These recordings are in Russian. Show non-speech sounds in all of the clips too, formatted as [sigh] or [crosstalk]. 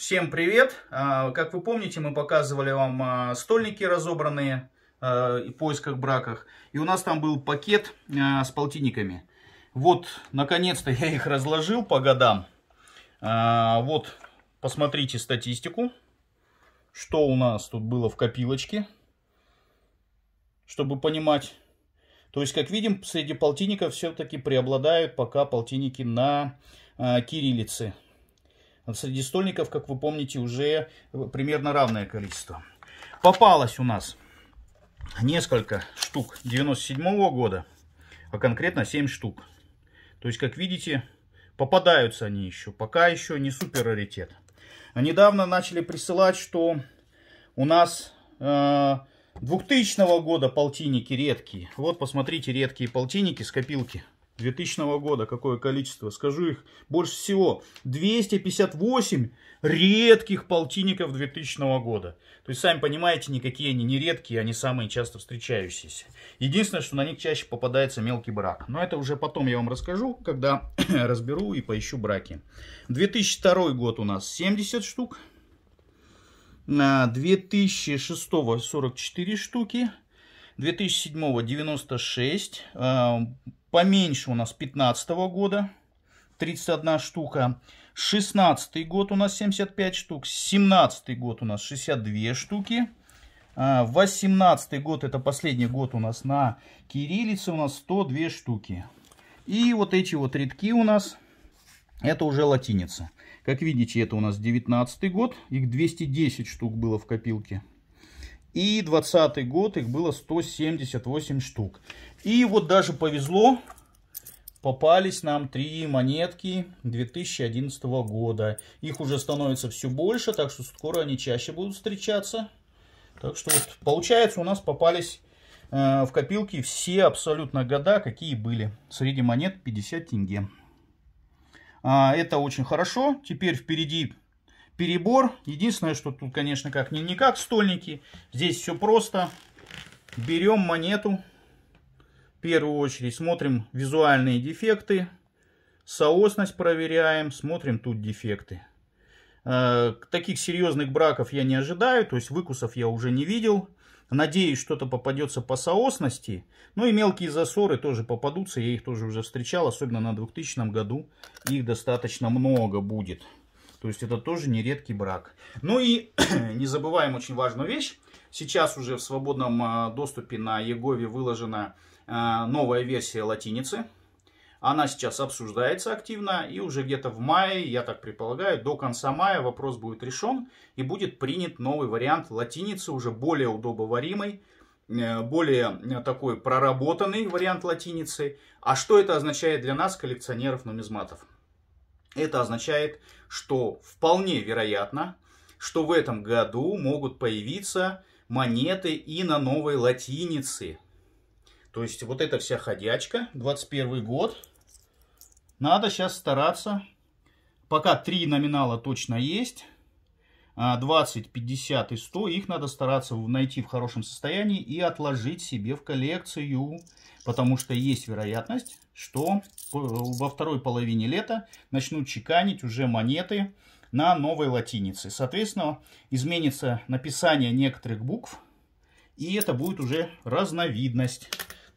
Всем привет! А, как вы помните, мы показывали вам а, стольники разобранные в а, поисках браках. И у нас там был пакет с полтинниками. Вот, наконец-то я их разложил по годам. Вот, посмотрите статистику. Что у нас тут было в копилочке. Чтобы понимать. То есть, как видим, среди полтинников все-таки преобладают пока полтинники на кириллице. Э, среди стольников, как вы помните, уже э, примерно равное количество. Попалось у нас несколько штук 97 -го года, а конкретно 7 штук. То есть, как видите, попадаются они еще. Пока еще не супер раритет. А недавно начали присылать, что у нас э, 2000 -го года полтинники редкие. Вот, посмотрите, редкие полтинники с копилки. 2000 года, какое количество, скажу их больше всего, 258 редких полтинников 2000 года. То есть, сами понимаете, никакие они не редкие, они самые часто встречающиеся. Единственное, что на них чаще попадается мелкий брак. Но это уже потом я вам расскажу, когда [clears throat] разберу и поищу браки. 2002 год у нас 70 штук. На 2006 44 штуки. 2007 96. Поменьше у нас 15 -го года 31 штука. 16 год у нас 75 штук. 17 год у нас 62 штуки. 18 а, год, это последний год у нас на кириллице, у нас 102 штуки. И вот эти вот редки у нас, это уже латиница. Как видите, это у нас 19 год, их 210 штук было в копилке. И 20 год их было 178 штук. И вот даже повезло, попались нам три монетки 2011 года. Их уже становится все больше, так что скоро они чаще будут встречаться. Так что вот получается у нас попались э, в копилке все абсолютно года, какие были. Среди монет 50 тенге. А, это очень хорошо. Теперь впереди перебор. Единственное, что тут, конечно, как не, как стольники. Здесь все просто. Берем монету. В первую очередь смотрим визуальные дефекты. Соосность проверяем. Смотрим тут дефекты. Э, таких серьезных браков я не ожидаю. То есть выкусов я уже не видел. Надеюсь, что-то попадется по соосности. Ну и мелкие засоры тоже попадутся. Я их тоже уже встречал. Особенно на 2000 году их достаточно много будет. То есть это тоже нередкий брак. Ну и [clears throat] не забываем очень важную вещь. Сейчас уже в свободном а, доступе на Егове выложена а, новая версия латиницы. Она сейчас обсуждается активно, и уже где-то в мае, я так предполагаю, до конца мая вопрос будет решен, и будет принят новый вариант латиницы, уже более удобоваримый, э, более э, такой проработанный вариант латиницы. А что это означает для нас, коллекционеров нумизматов? Это означает, что вполне вероятно, что в этом году могут появиться монеты и на новой латинице. То есть вот эта вся ходячка, 21 год. Надо сейчас стараться. Пока три номинала точно есть. 20, а, 50 и 100. Их надо стараться найти в хорошем состоянии и отложить себе в коллекцию. Потому что есть вероятность, что э, во второй половине лета начнут чеканить уже монеты на новой латинице. Соответственно, изменится написание некоторых букв. И это будет уже разновидность.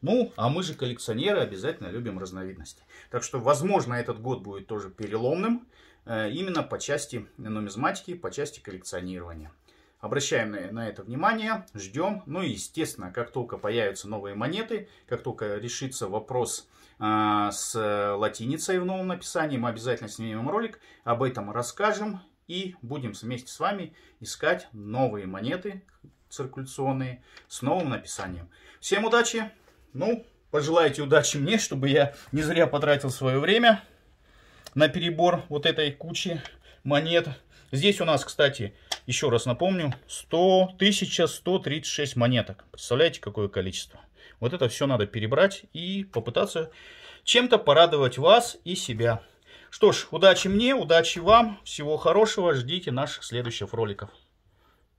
Ну, а мы же коллекционеры обязательно любим разновидности. Так что, возможно, этот год будет тоже переломным. Э, именно по части нумизматики, по части коллекционирования. Обращаем на это внимание, ждем. Ну и, естественно, как только появятся новые монеты, как только решится вопрос а, с латиницей в новом написании, мы обязательно снимем ролик, об этом расскажем и будем вместе с вами искать новые монеты циркуляционные с новым написанием. Всем удачи! Ну, пожелайте удачи мне, чтобы я не зря потратил свое время на перебор вот этой кучи монет. Здесь у нас, кстати, еще раз напомню, 100, 1136 монеток. Представляете, какое количество. Вот это все надо перебрать и попытаться чем-то порадовать вас и себя. Что ж, удачи мне, удачи вам, всего хорошего, ждите наших следующих роликов.